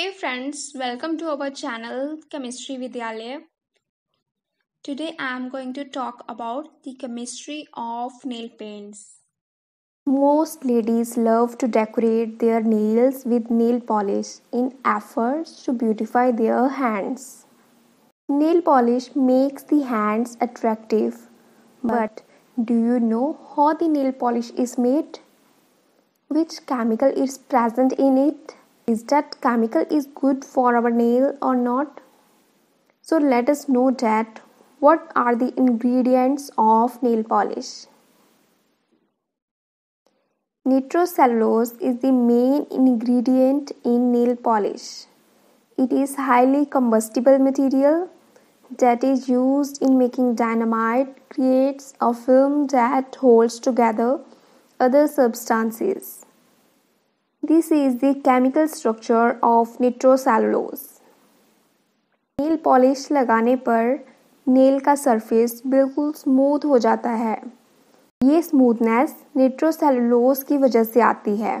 Hey friends, welcome to our channel Chemistry Vidyalaya. Today I am going to talk about the chemistry of nail paints. Most ladies love to decorate their nails with nail polish in efforts to beautify their hands. Nail polish makes the hands attractive. But do you know how the nail polish is made? Which chemical is present in it? is that chemical is good for our nail or not so let us know that what are the ingredients of nail polish nitrocellulose is the main ingredient in nail polish it is highly combustible material that is used in making dynamite creates a film that holds together other substances This is the chemical structure of nitrocellulose. Nail polish लगाने पर nail का surface बिल्कुल smooth हो जाता है ये smoothness नेट्रोसेलुलोज की वजह से आती है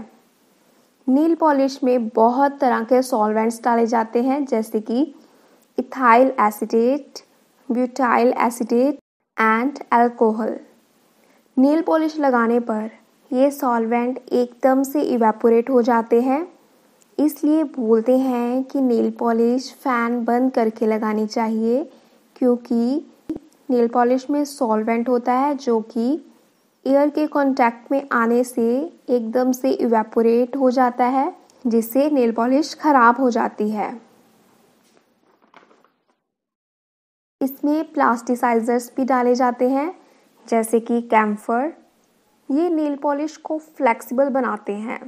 नील पॉलिश में बहुत तरह के सॉल्वेंट्स डाले जाते हैं जैसे कि ethyl acetate butyl acetate and alcohol nail polish लगाने पर ये सॉल्वेंट एकदम से इवेपोरेट हो जाते हैं इसलिए बोलते हैं कि नेल पॉलिश फ़ैन बंद करके लगानी चाहिए क्योंकि नेल पॉलिश में सॉल्वेंट होता है जो कि एयर के कांटेक्ट में आने से एकदम से इवेपोरेट हो जाता है जिससे नेल पॉलिश ख़राब हो जाती है इसमें प्लास्टिसाइजर्स भी डाले जाते हैं जैसे कि कैम्फर ये नेल पॉलिश को फ्लेक्सिबल बनाते हैं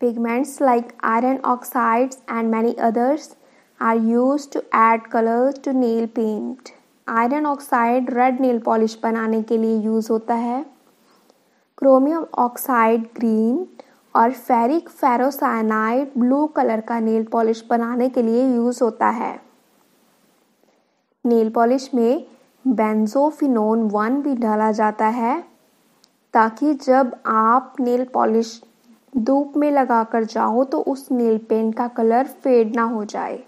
pigments like iron oxides and many others are use to add colours to nail paint iron oxide red nail polish बनाने के लिए यूज़ होता है क्रोमियम ऑक्साइड ग्रीन और फेरिक फेरोसाइनाइड ब्लू कलर का नेल पॉलिश बनाने के लिए यूज़ होता है नेल पॉलिश में बेंजोफिनोन वन भी डाला जाता है ताकि जब आप नेल पॉलिश धूप में लगाकर जाओ तो उस नेल पेंट का कलर फेड ना हो जाए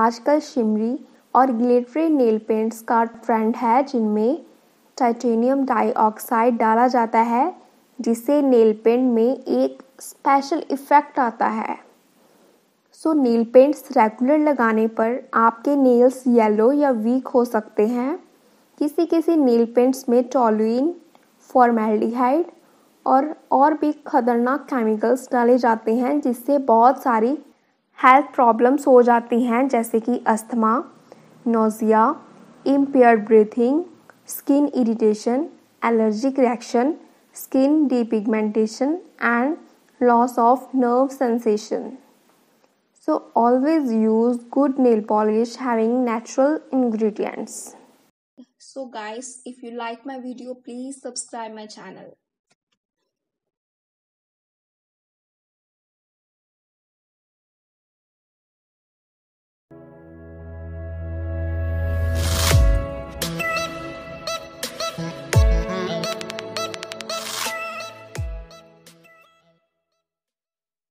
आजकल शिमरी और ग्लिटरी नेल पेंट्स का ट्रेंड है जिनमें टाइटेनियम डाइऑक्साइड डाला जाता है जिससे नेल पेंट में एक स्पेशल इफेक्ट आता है सो नेल पेंट्स रेगुलर लगाने पर आपके नेल्स येलो या वीक हो सकते हैं किसी किसी नेल पेंट्स में टॉलुइन फॉर्मेल्डिहाइड और और भी खतरनाक केमिकल्स डाले जाते हैं जिससे बहुत सारी हेल्थ प्रॉब्लम्स हो जाती हैं जैसे कि asthma nausea impair breathing skin irritation allergic reaction skin depigmentation and loss of nerve sensation So always use good nail polish having natural ingredients. So guys, if you like my video, please subscribe my channel.